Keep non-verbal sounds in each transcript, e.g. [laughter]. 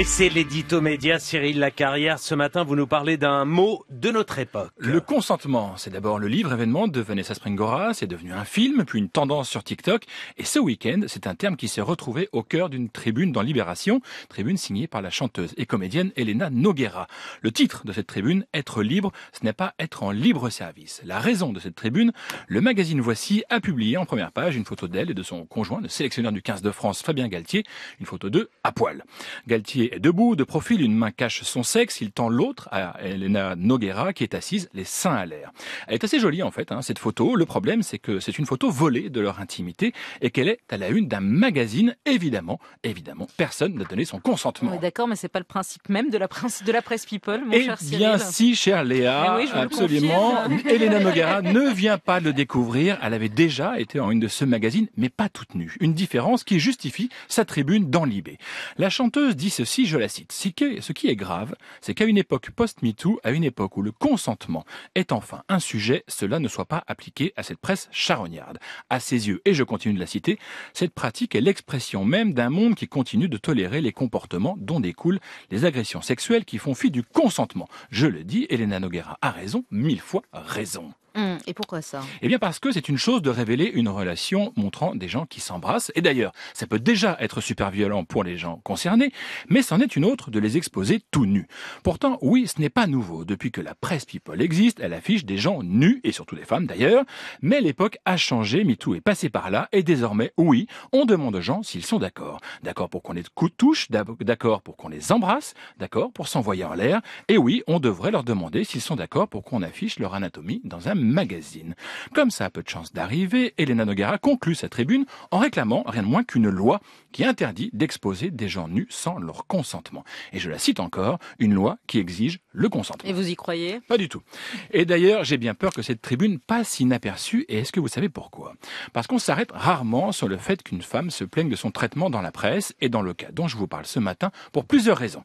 Et c'est l'édito média Cyril Lacarrière. Ce matin, vous nous parlez d'un mot de notre époque. Le consentement. C'est d'abord le livre événement de Vanessa Springora. C'est devenu un film, puis une tendance sur TikTok. Et ce week-end, c'est un terme qui s'est retrouvé au cœur d'une tribune dans Libération. Tribune signée par la chanteuse et comédienne Elena Noguera. Le titre de cette tribune, Être libre, ce n'est pas être en libre service. La raison de cette tribune, le magazine Voici a publié en première page une photo d'elle et de son conjoint, le sélectionneur du 15 de France, Fabien Galtier. Une photo d'eux à poil. Galtier est debout, de profil, une main cache son sexe, il tend l'autre à Elena Noguera qui est assise, les seins à l'air. Elle est assez jolie en fait, hein, cette photo. Le problème c'est que c'est une photo volée de leur intimité et qu'elle est à la une d'un magazine, évidemment, évidemment, personne n'a donné son consentement. d'accord, mais c'est pas le principe même de la, presse, de la presse People, mon et eh cher Cyril. bien si, chère Léa, absolument. [laughs] Elena Noguera ne vient pas de le découvrir, elle avait déjà été en une de ce magazine, mais pas toute nue. Une différence qui justifie sa tribune dans Libé. La chanteuse dit ceci je la cite, ce qui est grave, c'est qu'à une époque post-MeToo, à une époque où le consentement est enfin un sujet, cela ne soit pas appliqué à cette presse charognarde. À ses yeux, et je continue de la citer, cette pratique est l'expression même d'un monde qui continue de tolérer les comportements dont découlent les agressions sexuelles qui font fi du consentement. Je le dis, Elena Noguera a raison, mille fois raison. Hum, et pourquoi ça Eh bien parce que c'est une chose de révéler une relation montrant des gens qui s'embrassent. Et d'ailleurs, ça peut déjà être super violent pour les gens concernés, mais c'en est une autre de les exposer tout nus. Pourtant, oui, ce n'est pas nouveau. Depuis que la presse People existe, elle affiche des gens nus, et surtout des femmes d'ailleurs. Mais l'époque a changé, MeToo est passé par là, et désormais, oui, on demande aux gens s'ils sont d'accord. D'accord pour qu'on les touche, d'accord pour qu'on les embrasse, d'accord pour s'envoyer en l'air. Et oui, on devrait leur demander s'ils sont d'accord pour qu'on affiche leur anatomie dans un Magazine. Comme ça a peu de chance d'arriver, Elena Nogara conclut sa tribune en réclamant rien de moins qu'une loi qui interdit d'exposer des gens nus sans leur consentement. Et je la cite encore, une loi qui exige le consentement. Et vous y croyez Pas du tout. Et d'ailleurs, j'ai bien peur que cette tribune passe inaperçue, et est-ce que vous savez pourquoi Parce qu'on s'arrête rarement sur le fait qu'une femme se plaigne de son traitement dans la presse, et dans le cas dont je vous parle ce matin, pour plusieurs raisons.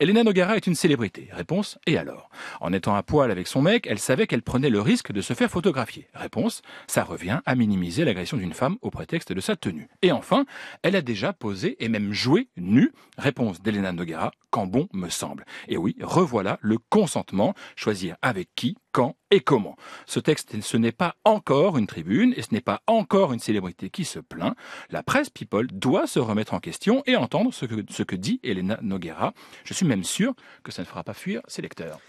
Elena Nogara est une célébrité. Réponse, et alors En étant à poil avec son mec, elle savait qu'elle prenait le risque de se faire photographier. Réponse, ça revient à minimiser l'agression d'une femme au prétexte de sa tenue. Et enfin, elle a déjà posé et même joué nue. Réponse d'Elena Noguera, quand bon me semble. Et oui, revoilà le consentement, choisir avec qui, quand et comment. Ce texte, ce n'est pas encore une tribune et ce n'est pas encore une célébrité qui se plaint. La presse People doit se remettre en question et entendre ce que, dit Elena Noguera. Je suis même sûr que ça ne fera pas fuir ses lecteurs.